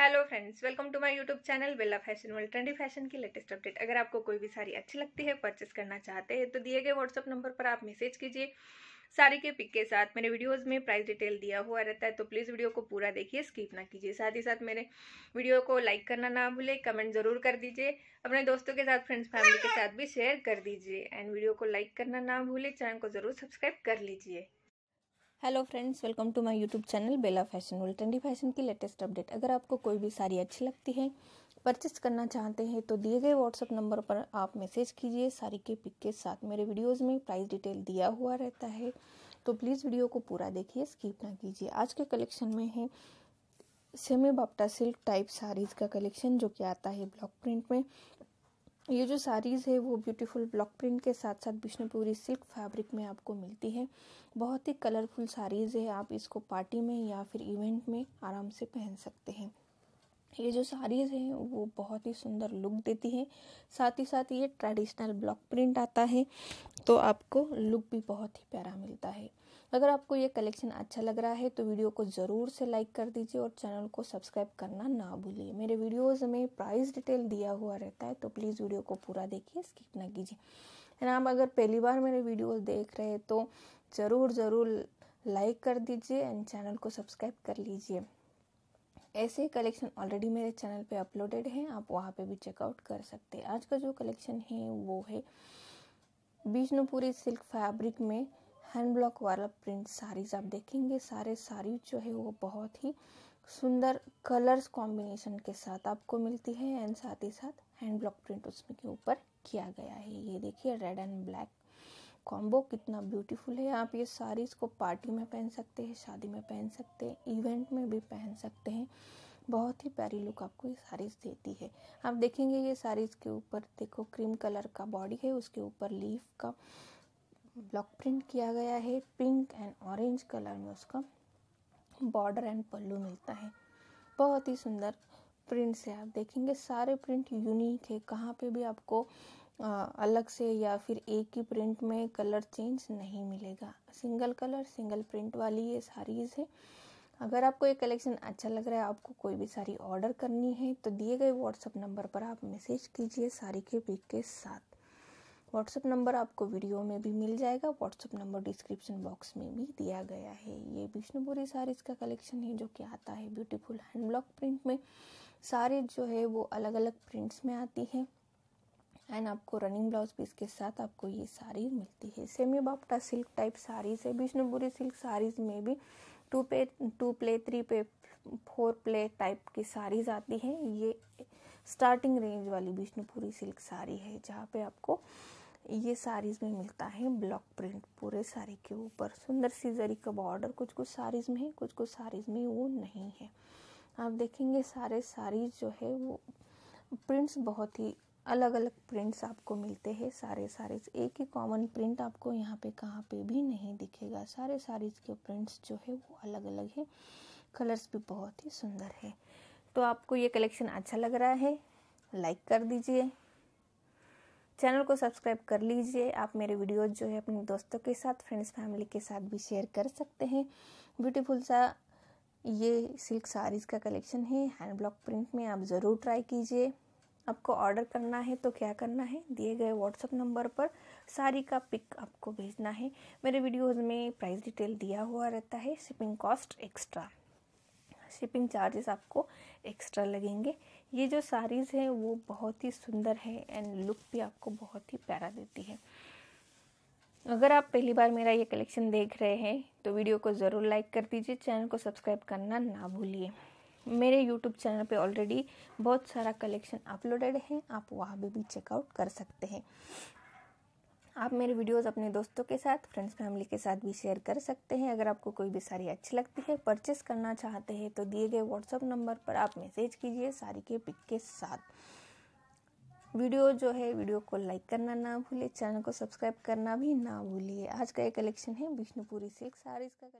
hello friends welcome to my YouTube channel Bela fashion world trendy fashion की latest update अगर आपको कोई भी साड़ी अच्छी लगती है परचेस करना चाहते हैं तो दिए गए व्हाट्सअप नंबर पर आप मैसेज कीजिए साड़ी के पिक के साथ मेरे वीडियोस में प्राइस डिटेल दिया हुआ रहता है तो प्लीज़ वीडियो को पूरा देखिए स्किप ना कीजिए साथ ही साथ मेरे वीडियो को लाइक करना ना भूले कमेंट ज़रूर कर दीजिए अपने दोस्तों के साथ फ्रेंड्स फैमिली के साथ भी शेयर कर दीजिए एंड वीडियो को लाइक करना ना भूले चैनल को ज़रूर सब्सक्राइब कर लीजिए hello friends welcome to my YouTube channel Bela fashion world trendy fashion की लेटेस्ट अपडेट अगर आपको कोई भी साड़ी अच्छी लगती है परचेस करना चाहते हैं तो दिए गए व्हाट्सअप नंबर पर आप मैसेज कीजिए साड़ी के पिक के साथ मेरे वीडियोस में प्राइस डिटेल दिया हुआ रहता है तो प्लीज़ वीडियो को पूरा देखिए स्कीप ना कीजिए आज के कलेक्शन में है semi Bapta silk type saris का कलेक्शन जो कि आता है ब्लॉक प्रिंट में ये जो साड़ीज़ है वो ब्यूटीफुल ब्लॉक प्रिंट के साथ साथ बिश्नपुरी सिल्क फैब्रिक में आपको मिलती है बहुत ही कलरफुल साड़ीज़ है आप इसको पार्टी में या फिर इवेंट में आराम से पहन सकते हैं ये जो साड़ीज़ हैं वो बहुत ही सुंदर लुक देती हैं साथ ही साथ ये ट्रेडिशनल ब्लॉक प्रिंट आता है तो आपको लुक भी बहुत ही प्यारा मिलता है अगर आपको ये कलेक्शन अच्छा लग रहा है तो वीडियो को ज़रूर से लाइक कर दीजिए और चैनल को सब्सक्राइब करना ना भूलिए मेरे वीडियोज़ में प्राइस डिटेल दिया हुआ रहता है तो प्लीज़ वीडियो को पूरा देखिए स्किप ना कीजिए एंड आप अगर पहली बार मेरे वीडियोज़ देख रहे हैं तो ज़रूर ज़रूर लाइक कर दीजिए एंड चैनल को सब्सक्राइब कर लीजिए ऐसे कलेक्शन ऑलरेडी मेरे चैनल पे अपलोडेड हैं आप वहाँ पे भी चेकआउट कर सकते हैं आज का जो कलेक्शन है वो है बिष्णुपुरी सिल्क फैब्रिक में हैंड ब्लॉक वाला प्रिंट साड़ीज आप देखेंगे सारे सारी जो है वो बहुत ही सुंदर कलर्स कॉम्बिनेशन के साथ आपको मिलती है एंड साथ ही साथ हैंड ब्लॉक प्रिंट उसमें के ऊपर किया गया है ये देखिए रेड एंड ब्लैक कॉम्बो कितना ब्यूटीफुल है आप ये साड़ीज़ को पार्टी में पहन सकते हैं शादी में पहन सकते हैं इवेंट में भी पहन सकते हैं बहुत ही प्यारी लुक आपको ये साड़ीज़ देती है आप देखेंगे ये साड़ीज़ के ऊपर देखो क्रीम कलर का बॉडी है उसके ऊपर लीफ का ब्लॉक प्रिंट किया गया है पिंक एंड ऑरेंज कलर में उसका बॉर्डर एंड पल्लू मिलता है बहुत ही सुंदर प्रिंट्स है आप देखेंगे सारे प्रिंट यूनिक है कहाँ पे भी आपको आ, अलग से या फिर एक ही प्रिंट में कलर चेंज नहीं मिलेगा सिंगल कलर सिंगल प्रिंट वाली ये साड़ीज़ है अगर आपको ये कलेक्शन अच्छा लग रहा है आपको कोई भी साड़ी ऑर्डर करनी है तो दिए गए व्हाट्सअप नंबर पर आप मैसेज कीजिए साड़ी के पिक के साथ व्हाट्सअप नंबर आपको वीडियो में भी मिल जाएगा व्हाट्सअप नंबर डिस्क्रिप्शन बॉक्स में भी दिया गया है ये बिष्णुपुरी साड़ीज़ का कलेक्शन है जो कि आता है ब्यूटीफुल हैंड ब्लॉक प्रिंट में सारे जो है वो अलग अलग प्रिंट्स में आती है एंड आपको रनिंग ब्लाउज पीस के साथ आपको ये साड़ी मिलती है semi Bapta silk type saris है बिष्णुपुरी सिल्क साड़ीज़ में भी टू पे टू प्ले थ्री पे फोर प्ले टाइप की साड़ीज़ आती हैं ये स्टार्टिंग रेंज वाली बिष्णुपुरी सिल्क साड़ी है जहाँ पे आपको ये साड़ीज़ में मिलता है ब्लॉक प्रिंट पूरे साड़ी के ऊपर सुंदर सी जरी का बॉर्डर कुछ कुछ साड़ीज़ में है कुछ कुछ साड़ीज़ में वो नहीं है आप देखेंगे सारे साड़ीज जो है वो प्रिंट्स बहुत ही अलग अलग प्रिंट्स आपको मिलते हैं सारे साड़ीज एक ही कॉमन प्रिंट आपको यहाँ पे कहाँ पे भी नहीं दिखेगा सारे साड़ीज के प्रिंट्स जो है वो अलग अलग है कलर्स भी बहुत ही सुंदर है तो आपको ये कलेक्शन अच्छा लग रहा है लाइक कर दीजिए चैनल को सब्सक्राइब कर लीजिए आप मेरे वीडियोज जो है अपने दोस्तों के साथ फ्रेंड्स फैमिली के साथ भी शेयर कर सकते हैं ब्यूटीफुल सा ये सिल्क साड़ीज़ का कलेक्शन है हैंड ब्लॉक प्रिंट में आप ज़रूर ट्राई कीजिए आपको ऑर्डर करना है तो क्या करना है दिए गए व्हाट्सअप नंबर पर साड़ी का पिक आपको भेजना है मेरे वीडियोज़ में प्राइस डिटेल दिया हुआ रहता है shipping cost extra shipping charges आपको एक्स्ट्रा लगेंगे ये जो साड़ीज़ हैं वो बहुत ही सुंदर है एंड लुक भी आपको बहुत ही प्यारा देती है अगर आप पहली बार मेरा ये कलेक्शन देख रहे हैं तो वीडियो को ज़रूर लाइक कर दीजिए चैनल को सब्सक्राइब करना ना भूलिए मेरे यूट्यूब चैनल पे ऑलरेडी बहुत सारा कलेक्शन अपलोडेड है आप वहाँ भी, भी चेकआउट कर सकते हैं आप मेरे वीडियोस अपने दोस्तों के साथ फ्रेंड्स फैमिली के साथ भी शेयर कर सकते हैं अगर आपको कोई भी साड़ी अच्छी लगती है परचेस करना चाहते हैं तो दिए गए व्हाट्सअप नंबर पर आप मैसेज कीजिए साड़ी के पिक के साथ वीडियो जो है वीडियो को लाइक करना ना भूलिए चैनल को सब्सक्राइब करना भी ना भूलिए आज का ये कलेक्शन है विष्णुपुरी सिल्क साड़ीज़ का